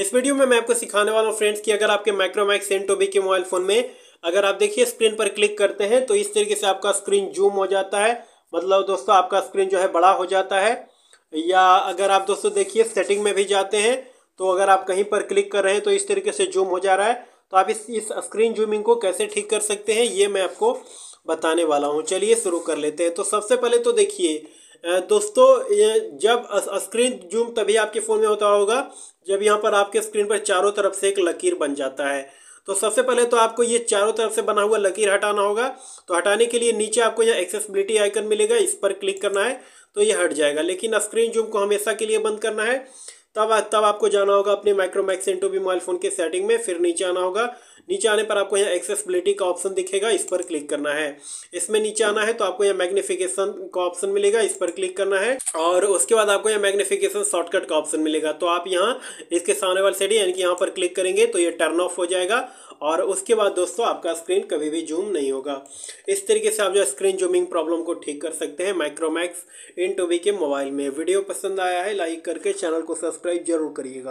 इस वीडियो में मैं आपको सिखाने वाला हूँ फ्रेंड्स कि अगर आपके माइक्रोमैक्स एनटोबी के मोबाइल फ़ोन में अगर आप देखिए स्क्रीन पर क्लिक करते हैं तो इस तरीके से आपका स्क्रीन जूम हो जाता है मतलब दोस्तों आपका स्क्रीन जो है बड़ा हो जाता है या अगर आप दोस्तों देखिए सेटिंग में भी जाते हैं तो अगर आप कहीं पर क्लिक कर रहे हैं तो इस तरीके से जूम हो जा रहा है तो आप इस इस स्क्रीन जूमिंग को कैसे ठीक कर सकते हैं ये मैं आपको बताने वाला हूँ चलिए शुरू कर लेते हैं तो सबसे पहले तो देखिए दोस्तों जब स्क्रीन जूम तभी आपके फ़ोन में होता होगा जब यहाँ पर आपके स्क्रीन पर चारों तरफ से एक लकीर बन जाता है तो सबसे पहले तो आपको ये चारों तरफ से बना हुआ लकीर हटाना होगा तो हटाने के लिए नीचे आपको यहाँ एक्सेसिबिलिटी आइकन मिलेगा इस पर क्लिक करना है तो ये हट जाएगा लेकिन स्क्रीन जूम को हमेशा के लिए बंद करना है तब तब आपको जाना होगा अपने Micromax in two mobile phone के सेटिंग में फिर नीचे आना होगा नीचे आने पर आपको यहाँ एक्सेसबिलिटी का ऑप्शन दिखेगा इस पर क्लिक करना है इसमें नीचे आना है तो आपको यहाँ मैग्निफिकेशन का ऑप्शन मिलेगा इस पर क्लिक करना है और उसके बाद आपको यहाँ मैग्निफिकेशन शॉर्टकट का ऑप्शन मिलेगा तो आप यहाँ इसके सामने वाले सेटिंग यानी कि यहाँ पर क्लिक करेंगे तो ये टर्न ऑफ हो जाएगा और उसके बाद दोस्तों आपका स्क्रीन कभी भी जूम नहीं होगा इस तरीके से आप जो स्क्रीन जूमिंग प्रॉब्लम को ठीक कर सकते हैं माइक्रोमैक्स इन टोबी के मोबाइल में वीडियो पसंद आया है लाइक करके चैनल को सब्सक्राइब जरूर करिएगा